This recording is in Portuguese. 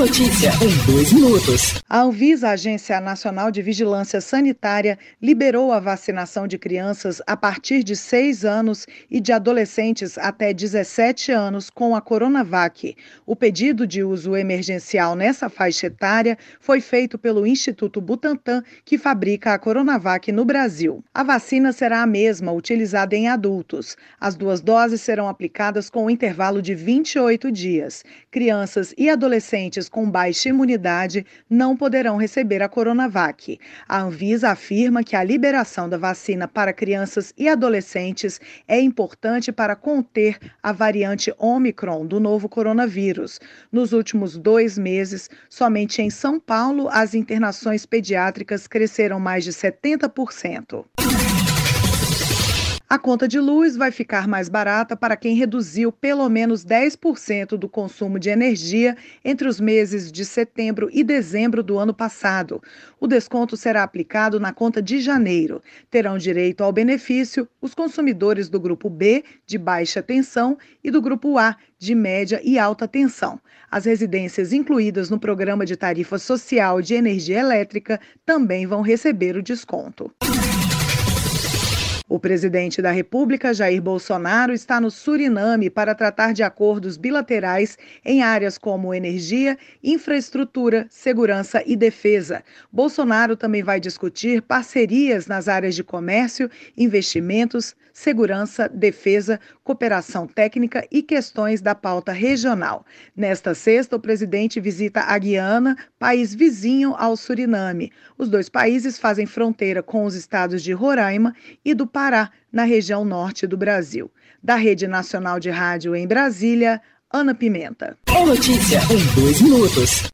notícia em dois minutos. A Anvisa, a Agência Nacional de Vigilância Sanitária, liberou a vacinação de crianças a partir de 6 anos e de adolescentes até 17 anos com a Coronavac. O pedido de uso emergencial nessa faixa etária foi feito pelo Instituto Butantan, que fabrica a Coronavac no Brasil. A vacina será a mesma utilizada em adultos. As duas doses serão aplicadas com um intervalo de 28 dias. Crianças e adolescentes com baixa imunidade não poderão receber a Coronavac. A Anvisa afirma que a liberação da vacina para crianças e adolescentes é importante para conter a variante Omicron do novo coronavírus. Nos últimos dois meses, somente em São Paulo, as internações pediátricas cresceram mais de 70%. A conta de luz vai ficar mais barata para quem reduziu pelo menos 10% do consumo de energia entre os meses de setembro e dezembro do ano passado. O desconto será aplicado na conta de janeiro. Terão direito ao benefício os consumidores do grupo B, de baixa tensão, e do grupo A, de média e alta tensão. As residências incluídas no programa de tarifa social de energia elétrica também vão receber o desconto. O presidente da República, Jair Bolsonaro, está no Suriname para tratar de acordos bilaterais em áreas como energia, infraestrutura, segurança e defesa. Bolsonaro também vai discutir parcerias nas áreas de comércio, investimentos, segurança, defesa, cooperação técnica e questões da pauta regional. Nesta sexta, o presidente visita a Guiana, país vizinho ao Suriname. Os dois países fazem fronteira com os estados de Roraima e do Paraná. Pará, na região norte do Brasil. Da Rede Nacional de Rádio em Brasília, Ana Pimenta. É notícia em dois minutos.